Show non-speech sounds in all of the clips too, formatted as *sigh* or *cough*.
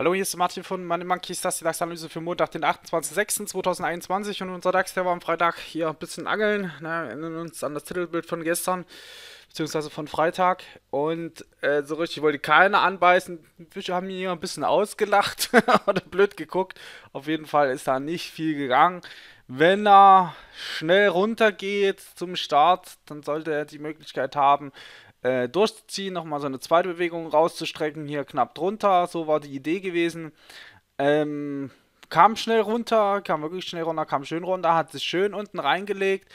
Hallo, hier ist Martin von Money Monkeys, das ist die DAX-Analyse für Montag, den 28.06.2021 und unser DAX, der war am Freitag hier ein bisschen angeln, ne, erinnern uns an das Titelbild von gestern, beziehungsweise von Freitag und äh, so richtig wollte keiner anbeißen, Fische haben hier ein bisschen ausgelacht *laughs* oder blöd geguckt, auf jeden Fall ist da nicht viel gegangen. Wenn er schnell runter geht zum Start, dann sollte er die Möglichkeit haben, äh, durchzuziehen, nochmal so eine zweite Bewegung rauszustrecken, hier knapp drunter, so war die Idee gewesen. Ähm, kam schnell runter, kam wirklich schnell runter, kam schön runter, hat sich schön unten reingelegt,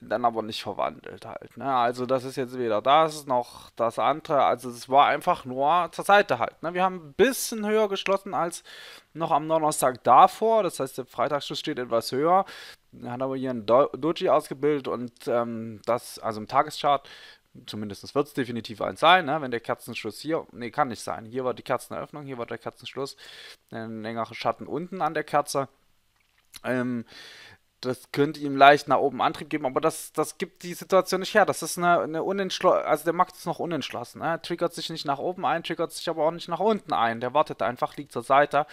dann aber nicht verwandelt halt. Ne? Also das ist jetzt weder das noch das andere, also es war einfach nur zur Seite halt. Ne? Wir haben ein bisschen höher geschlossen als noch am Donnerstag davor, das heißt der Freitagsschuss steht etwas höher, hat aber hier ein Do Doji ausgebildet und ähm, das, also im Tageschart, zumindest wird es definitiv eins sein, ne? wenn der Kerzenschluss hier, nee, kann nicht sein. Hier war die Kerzeneröffnung, hier war der Kerzenschluss, ein längerer Schatten unten an der Kerze. Ähm, das könnte ihm leicht nach oben Antrieb geben, aber das, das gibt die Situation nicht her. Das ist eine, eine unentschlossen, also der Markt ist noch unentschlossen. Er ne? triggert sich nicht nach oben ein, triggert sich aber auch nicht nach unten ein. Der wartet einfach, liegt zur Seite.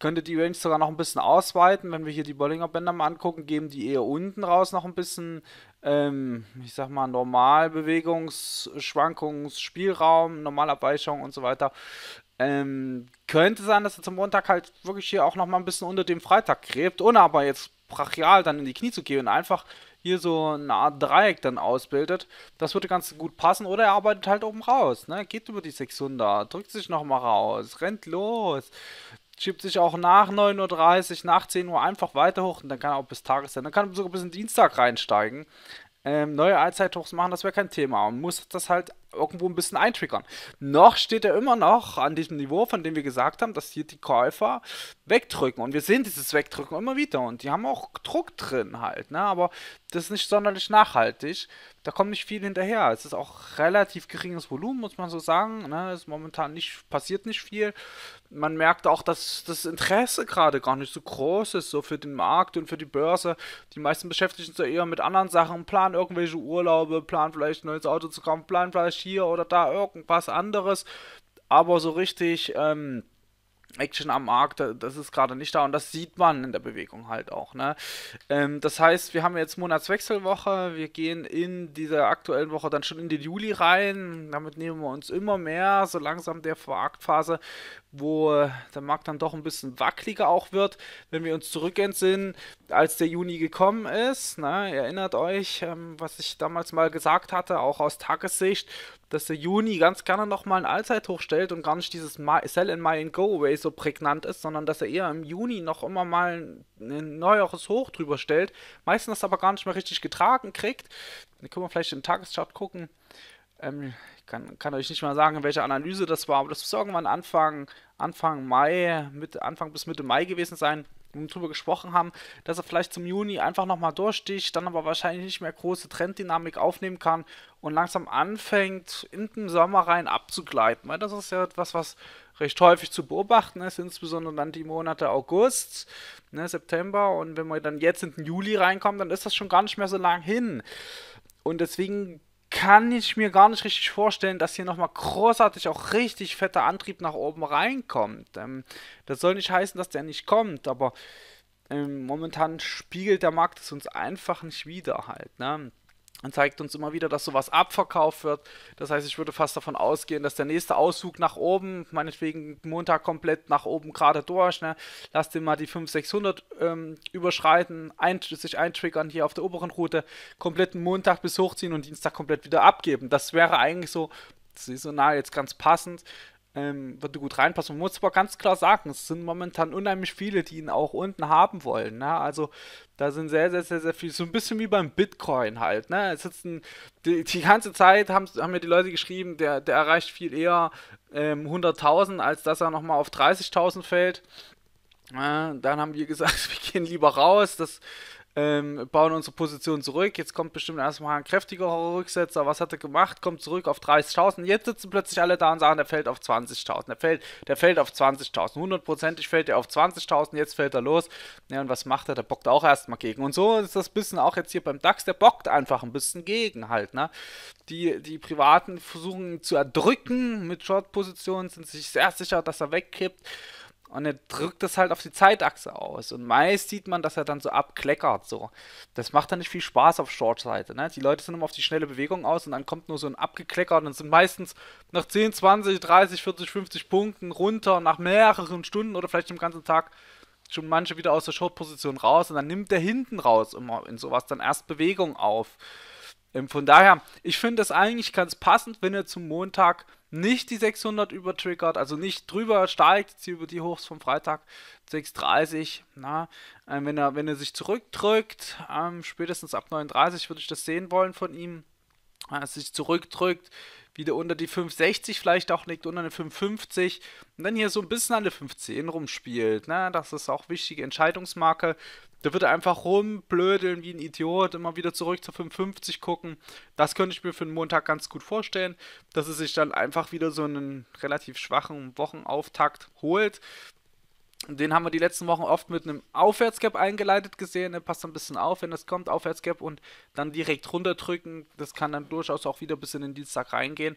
Könnte die Range sogar noch ein bisschen ausweiten. Wenn wir hier die Bollinger Bänder mal angucken, geben die eher unten raus noch ein bisschen, ähm, ich sag mal, Normalbewegungsschwankungsspielraum, Normalabweichung und so weiter. Ähm, könnte sein, dass er zum Montag halt wirklich hier auch noch mal ein bisschen unter dem Freitag gräbt, ohne aber jetzt brachial dann in die Knie zu gehen und einfach hier so eine Art Dreieck dann ausbildet, das würde ganz gut passen. Oder er arbeitet halt oben raus, ne? geht über die 600, drückt sich nochmal raus, rennt los, schiebt sich auch nach 9.30 Uhr, nach 10 Uhr einfach weiter hoch und dann kann er auch bis Tagesende, dann kann er sogar bis in Dienstag reinsteigen. Ähm, neue Allzeithochs machen, das wäre kein Thema und muss das halt irgendwo ein bisschen eintriggern. Noch steht er immer noch an diesem Niveau, von dem wir gesagt haben, dass hier die Käufer wegdrücken. Und wir sehen dieses Wegdrücken immer wieder. Und die haben auch Druck drin halt. Ne? Aber das ist nicht sonderlich nachhaltig. Da kommt nicht viel hinterher. Es ist auch relativ geringes Volumen, muss man so sagen. Ne? Es ist momentan nicht, passiert nicht viel. Man merkt auch, dass das Interesse gerade gar nicht so groß ist, so für den Markt und für die Börse. Die meisten beschäftigen sich eher mit anderen Sachen, planen irgendwelche Urlaube, planen vielleicht ein neues Auto zu kaufen, planen vielleicht hier oder da irgendwas anderes. Aber so richtig, ähm, Action am Markt, das ist gerade nicht da und das sieht man in der Bewegung halt auch. Ne? Ähm, das heißt, wir haben jetzt Monatswechselwoche, wir gehen in dieser aktuellen Woche dann schon in den Juli rein, damit nehmen wir uns immer mehr so langsam der Marktphase, wo äh, der Markt dann doch ein bisschen wackeliger auch wird, wenn wir uns zurückentsinnen, als der Juni gekommen ist. Ne? erinnert euch, ähm, was ich damals mal gesagt hatte, auch aus Tagessicht, dass der Juni ganz gerne nochmal ein Allzeithoch stellt und gar nicht dieses Sell in My and Go Away so prägnant ist, sondern dass er eher im Juni noch immer mal ein, neueres Hoch drüber stellt. Meistens das aber gar nicht mehr richtig getragen kriegt. Da können wir vielleicht in den Tageschart gucken. Ähm, ich kann, kann euch nicht mal sagen, welche Analyse das war, aber das muss irgendwann Anfang, Anfang Mai, Mitte, Anfang bis Mitte Mai gewesen sein drüber gesprochen haben, dass er vielleicht zum Juni einfach nochmal durchsticht, dann aber wahrscheinlich nicht mehr große Trenddynamik aufnehmen kann und langsam anfängt, in den Sommer rein abzugleiten. Weil das ist ja etwas, was recht häufig zu beobachten ist, insbesondere dann die Monate August, ne, September und wenn wir dann jetzt in den Juli reinkommen, dann ist das schon gar nicht mehr so lang hin. Und deswegen kann ich mir gar nicht richtig vorstellen, dass hier nochmal großartig auch richtig fetter Antrieb nach oben reinkommt. Ähm, das soll nicht heißen, dass der nicht kommt, aber ähm, momentan spiegelt der Markt es uns einfach nicht wieder halt. Ne? und zeigt uns immer wieder, dass sowas abverkauft wird. Das heißt, ich würde fast davon ausgehen, dass der nächste Auszug nach oben, meinetwegen Montag komplett nach oben gerade durch, ne? lasst den mal die 5600 ähm, überschreiten, ein, sich eintriggern hier auf der oberen Route, kompletten Montag bis hochziehen und Dienstag komplett wieder abgeben. Das wäre eigentlich so saisonal jetzt ganz passend ähm, würde gut reinpassen. Man muss aber ganz klar sagen, es sind momentan unheimlich viele, die ihn auch unten haben wollen. Ne? Also da sind sehr, sehr, sehr, sehr viele. So ein bisschen wie beim Bitcoin halt. Ne? Es sitzen, die, die ganze Zeit haben, haben mir die Leute geschrieben, der, der erreicht viel eher ähm, 100.000, als dass er nochmal auf 30.000 fällt. Äh, dann haben wir gesagt, *laughs* wir gehen lieber raus. Das ähm, bauen unsere Position zurück. Jetzt kommt bestimmt erstmal ein kräftiger Rücksetzer. Was hat er gemacht? Kommt zurück auf 30.000. Jetzt sitzen plötzlich alle da und sagen, der fällt auf 20.000. Der fällt, der fällt auf 20.000. Hundertprozentig fällt er auf 20.000. Jetzt fällt er los. Ja, und was macht er? Der bockt auch erstmal gegen. Und so ist das bisschen auch jetzt hier beim DAX. Der bockt einfach ein bisschen gegen halt. Ne? Die, die Privaten versuchen zu erdrücken mit Short-Positionen, sind sich sehr sicher, dass er wegkippt. Und er drückt das halt auf die Zeitachse aus. Und meist sieht man, dass er dann so abkleckert. So. Das macht dann nicht viel Spaß auf Short-Seite. Ne? Die Leute sind immer auf die schnelle Bewegung aus und dann kommt nur so ein abgekleckert und sind meistens nach 10, 20, 30, 40, 50 Punkten runter, nach mehreren Stunden oder vielleicht im ganzen Tag schon manche wieder aus der Short-Position raus und dann nimmt der hinten raus immer in sowas dann erst Bewegung auf. Ähm, von daher, ich finde das eigentlich ganz passend, wenn er zum Montag nicht die 600 übertriggert, also nicht drüber steigt, jetzt über die Hochs vom Freitag 630. Na, ähm, wenn, er, wenn er sich zurückdrückt, ähm, spätestens ab 39 würde ich das sehen wollen von ihm, er äh, sich zurückdrückt, wieder unter die 560 vielleicht auch liegt unter eine 550 und dann hier so ein bisschen an der 510 rumspielt. Ne? Das ist auch wichtige Entscheidungsmarke. Da wird er einfach rumblödeln wie ein Idiot, immer wieder zurück zur 550 gucken. Das könnte ich mir für einen Montag ganz gut vorstellen, dass er sich dann einfach wieder so einen relativ schwachen Wochenauftakt holt. Den haben wir die letzten Wochen oft mit einem Aufwärtsgap eingeleitet gesehen. Er passt ein bisschen auf, wenn das kommt, Aufwärtsgap und dann direkt runterdrücken. Das kann dann durchaus auch wieder bis in den Dienstag reingehen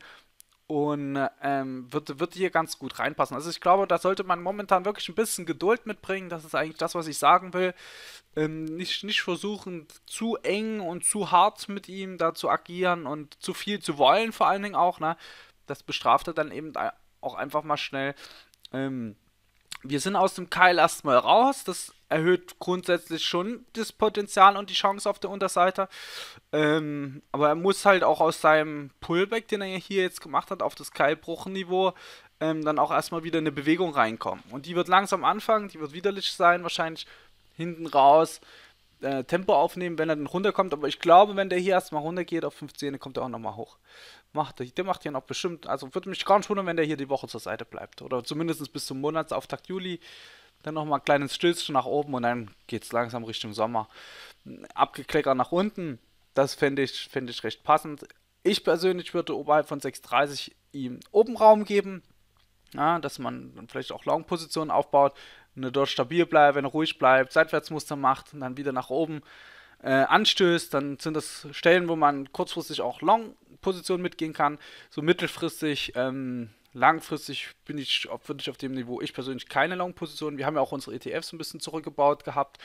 und ähm, wird, wird hier ganz gut reinpassen. Also ich glaube, da sollte man momentan wirklich ein bisschen Geduld mitbringen. Das ist eigentlich das, was ich sagen will. Ähm, nicht, nicht versuchen, zu eng und zu hart mit ihm da zu agieren und zu viel zu wollen vor allen Dingen auch. Ne? Das bestraft er dann eben auch einfach mal schnell. Ähm, wir sind aus dem Keil erstmal raus. Das erhöht grundsätzlich schon das Potenzial und die Chance auf der Unterseite. Ähm, aber er muss halt auch aus seinem Pullback, den er hier jetzt gemacht hat, auf das Keilbruchniveau, ähm, dann auch erstmal wieder eine Bewegung reinkommen. Und die wird langsam anfangen, die wird widerlich sein, wahrscheinlich hinten raus. Äh, Tempo aufnehmen, wenn er dann runterkommt. Aber ich glaube, wenn der hier erstmal runtergeht auf 15, dann kommt er auch nochmal hoch. Macht er, der macht ja noch bestimmt, also würde mich gar nicht wundern, wenn der hier die Woche zur Seite bleibt. Oder zumindest bis zum Monatsauftakt Juli. Dann nochmal ein kleines Stößchen nach oben und dann geht es langsam Richtung Sommer. Abgekleckert nach unten, das fände ich, fänd ich recht passend. Ich persönlich würde oberhalb von 6,30 ihm oben Raum geben, ja, dass man dann vielleicht auch Long-Positionen aufbaut, wenn ne, er dort stabil bleibt, wenn er ruhig bleibt, Seitwärtsmuster macht und dann wieder nach oben äh, anstößt, dann sind das Stellen, wo man kurzfristig auch Long Position mitgehen kann. So mittelfristig, ähm, langfristig bin ich, würde ich auf dem Niveau, ich persönlich keine Long-Position. Wir haben ja auch unsere ETFs ein bisschen zurückgebaut gehabt.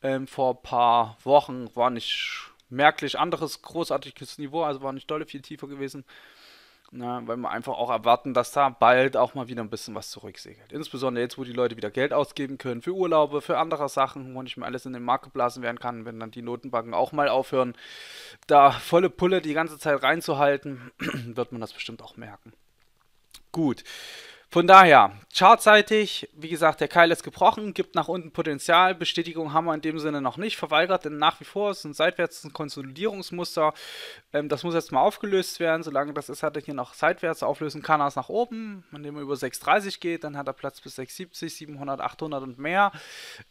Ähm, vor ein paar Wochen war nicht merklich anderes großartiges Niveau, also war nicht dolle viel tiefer gewesen. Na, ne, weil wir einfach auch erwarten, dass da bald auch mal wieder ein bisschen was zurücksegelt. Insbesondere jetzt, wo die Leute wieder Geld ausgeben können für Urlaube, für andere Sachen, wo nicht mehr alles in den Markt geblasen werden kann, wenn dann die Notenbanken auch mal aufhören, da volle Pulle die ganze Zeit reinzuhalten, *clears throat* wird man das bestimmt auch merken. Gut. Von daher, chartseitig, wie gesagt, der Keil ist gebrochen, gibt nach unten Potenzial. Bestätigung haben wir in dem Sinne noch nicht verweigert, denn nach wie vor ist ein seitwärts ein Konsolidierungsmuster. Ähm, das muss jetzt mal aufgelöst werden. Solange das ist, hat er hier noch seitwärts auflösen kann, er es nach oben. Indem er über 6,30 geht, dann hat er Platz bis 670, 700, 800 und mehr.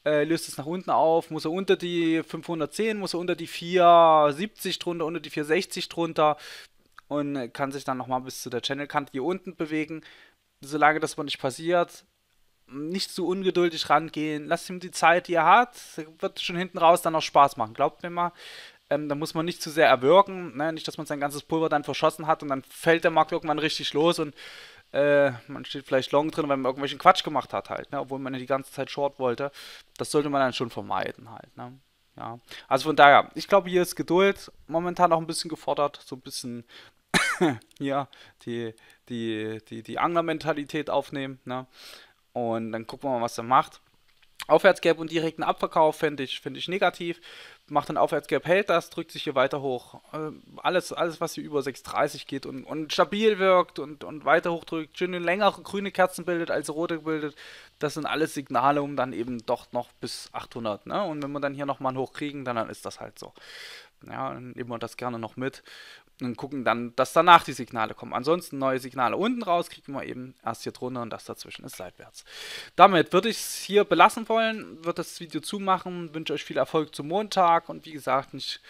Äh, löst es nach unten auf, muss er unter die 510, muss er unter die 470 drunter, unter die 460 drunter und kann sich dann nochmal bis zu der Channelkante hier unten bewegen solange das mal nicht passiert, nicht zu ungeduldig rangehen. Lasst ihm die Zeit, die er hat. Wird schon hinten raus dann auch Spaß machen. Glaubt mir mal. Ähm, da muss man nicht zu sehr erwürgen. Ne? Nicht, dass man sein ganzes Pulver dann verschossen hat und dann fällt der Markt irgendwann richtig los und äh, man steht vielleicht long drin, weil man irgendwelchen Quatsch gemacht hat halt. Ne? Obwohl man ja die ganze Zeit short wollte. Das sollte man dann schon vermeiden halt. Ne? Ja. Also von daher, ich glaube, hier ist Geduld momentan auch ein bisschen gefordert. So ein bisschen *coughs* hier die die, die, die Anglermentalität aufnehmen. Ne? Und dann gucken wir mal, was er macht. Aufwärtsgap und direkten Abverkauf finde ich, find ich negativ. Macht dann Aufwärtsgap, hält das, drückt sich hier weiter hoch. Äh, alles, alles, was hier über 6,30 geht und, und stabil wirkt und, und weiter hochdrückt, schöne längere grüne Kerzen bildet, als rote bildet, das sind alles Signale, um dann eben doch noch bis 800. Ne? Und wenn wir dann hier nochmal hochkriegen, dann, dann ist das halt so. Ja, dann nehmen wir das gerne noch mit und gucken dann, dass danach die Signale kommen. Ansonsten neue Signale unten raus, kriegen wir eben erst hier drunter und das dazwischen ist seitwärts. Damit würde ich es hier belassen wollen, würde das Video zumachen, wünsche euch viel Erfolg zum Montag und wie gesagt, nicht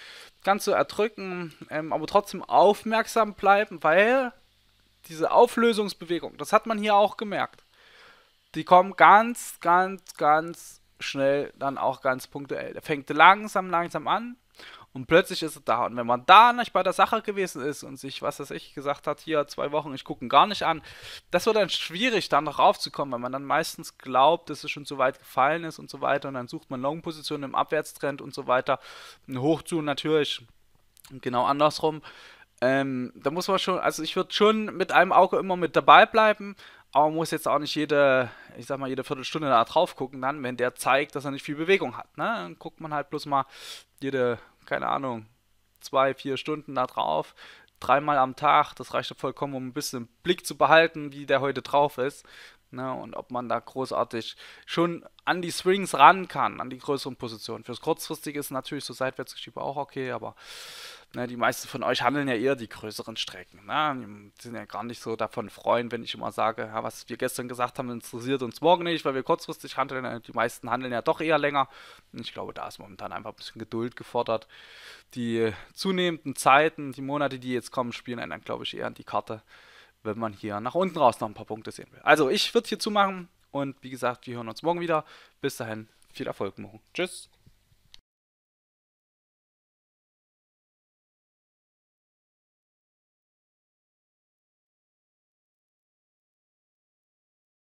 ganz so erdrücken, ähm, aber trotzdem aufmerksam bleiben, weil diese Auflösungsbewegung, das hat man hier auch gemerkt, die kommen ganz, ganz, ganz schnell dann auch ganz punktuell. Der fängt langsam, langsam an und plötzlich ist er da. Und wenn man da nicht bei der Sache gewesen ist und sich, was weiß ich, gesagt hat, hier zwei Wochen, ich gucke ihn gar nicht an, das wird dann schwierig, da noch raufzukommen, weil man dann meistens glaubt, dass es schon zu weit gefallen ist und so weiter. Und dann sucht man Long-Positionen im Abwärtstrend und so weiter. Und hoch zu natürlich genau andersrum. Ähm, da muss man schon, also ich würde schon mit einem Auge immer mit dabei bleiben, aber man muss jetzt auch nicht jede, ich sag mal, jede Viertelstunde da drauf gucken, dann, wenn der zeigt, dass er nicht viel Bewegung hat. Ne? Dann guckt man halt bloß mal jede, keine Ahnung, zwei, vier Stunden da drauf. Dreimal am Tag, das reicht vollkommen, um ein bisschen Blick zu behalten, wie der heute drauf ist. Ne, und ob man da großartig schon an die Swings ran kann, an die größeren Positionen. Fürs Kurzfristige ist natürlich so Seitwärtsgeschiebe auch okay, aber ne, die meisten von euch handeln ja eher die größeren Strecken. Ne? Die sind ja gar nicht so davon freuen, wenn ich immer sage, ja, was wir gestern gesagt haben, interessiert uns morgen nicht, weil wir kurzfristig handeln. Äh, die meisten handeln ja doch eher länger. Und ich glaube, da ist momentan einfach ein bisschen Geduld gefordert. Die zunehmenden Zeiten, die Monate, die jetzt kommen, spielen einen dann, glaube ich, eher an die Karte wenn man hier nach unten raus noch ein paar Punkte sehen will. Also ich würde hier zumachen und wie gesagt, wir hören uns morgen wieder. Bis dahin, viel Erfolg morgen. Tschüss.